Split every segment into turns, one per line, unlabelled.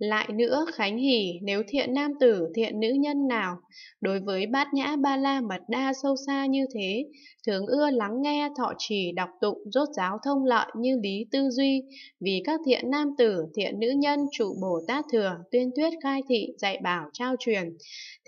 Lại nữa Khánh hỉ nếu thiện nam tử thiện nữ nhân nào, đối với bát nhã ba la mật đa sâu xa như thế, thường ưa lắng nghe thọ trì đọc tụng rốt giáo thông lợi như lý tư duy, vì các thiện nam tử thiện nữ nhân trụ Bồ Tát Thừa tuyên tuyết khai thị dạy bảo trao truyền,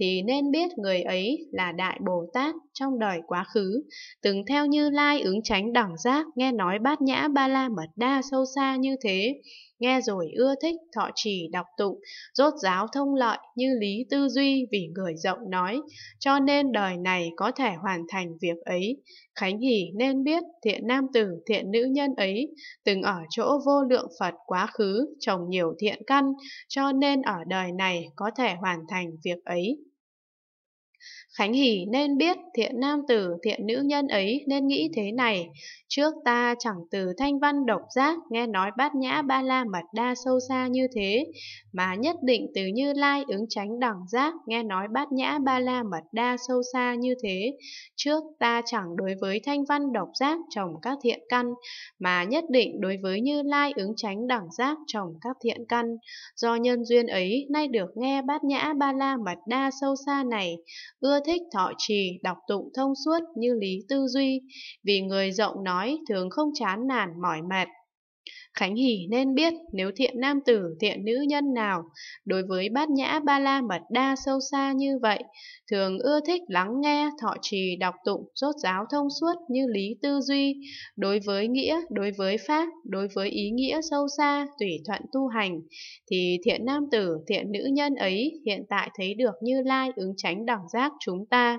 thì nên biết người ấy là Đại Bồ Tát trong đời quá khứ, từng theo như lai ứng tránh đẳng giác nghe nói bát nhã ba la mật đa sâu xa như thế, nghe rồi ưa thích thọ trì đọc đọc tụng, rốt giáo thông lợi như lý tư duy vì người rộng nói, cho nên đời này có thể hoàn thành việc ấy. Khánh Hỷ nên biết thiện nam tử, thiện nữ nhân ấy từng ở chỗ vô lượng Phật quá khứ trồng nhiều thiện căn, cho nên ở đời này có thể hoàn thành việc ấy. Khánh Hỷ nên biết thiện nam tử, thiện nữ nhân ấy nên nghĩ thế này. Trước ta chẳng từ thanh văn độc giác, nghe nói bát nhã ba la mật đa sâu xa như thế, mà nhất định từ như lai ứng tránh đẳng giác, nghe nói bát nhã ba la mật đa sâu xa như thế. Trước ta chẳng đối với thanh văn độc giác trồng các thiện căn, mà nhất định đối với như lai ứng tránh đẳng giác trồng các thiện căn. Do nhân duyên ấy, nay được nghe bát nhã ba la mật đa sâu xa này, ưa thích thọ trì, đọc tụng thông suốt như lý tư duy, vì người rộng nói thường không chán nản mỏi mệt. Khánh Hỷ nên biết nếu thiện nam tử, thiện nữ nhân nào, đối với bát nhã ba la mật đa sâu xa như vậy, thường ưa thích lắng nghe, thọ trì, đọc tụng, rốt giáo thông suốt như lý tư duy, đối với nghĩa, đối với pháp, đối với ý nghĩa sâu xa, tùy thuận tu hành, thì thiện nam tử, thiện nữ nhân ấy hiện tại thấy được như lai ứng tránh đẳng giác chúng ta.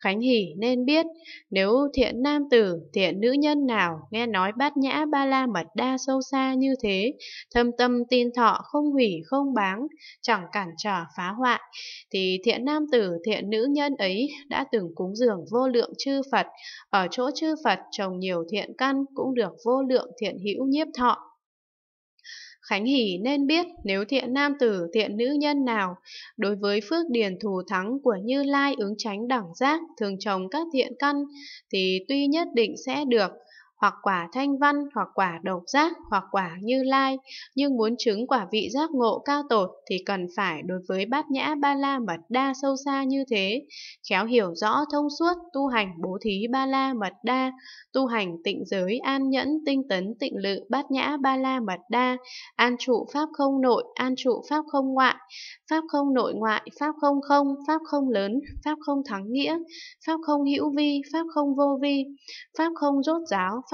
Khánh Hỷ nên biết, nếu thiện nam tử, thiện nữ nhân nào nghe nói bát nhã ba la mật đa sâu sâu xa như thế, thâm tâm tin thọ không hủy không báng, chẳng cản trở phá hoại, thì thiện nam tử thiện nữ nhân ấy đã từng cúng dường vô lượng chư Phật, ở chỗ chư Phật trồng nhiều thiện căn cũng được vô lượng thiện hữu nhiếp thọ. Khánh Hỷ nên biết nếu thiện nam tử thiện nữ nhân nào đối với phước điền thù thắng của Như Lai ứng tránh đẳng giác thường trồng các thiện căn thì tuy nhất định sẽ được hoặc quả thanh văn, hoặc quả độc giác, hoặc quả như lai. Nhưng muốn chứng quả vị giác ngộ cao tột thì cần phải đối với bát nhã ba la mật đa sâu xa như thế. Khéo hiểu rõ thông suốt, tu hành bố thí ba la mật đa, tu hành tịnh giới an nhẫn tinh tấn tịnh lự bát nhã ba la mật đa, an trụ pháp không nội, an trụ pháp không ngoại, pháp không nội ngoại, pháp không không, pháp không lớn, pháp không thắng nghĩa, pháp không hữu vi, pháp không vô vi, pháp không rốt giáo, pháp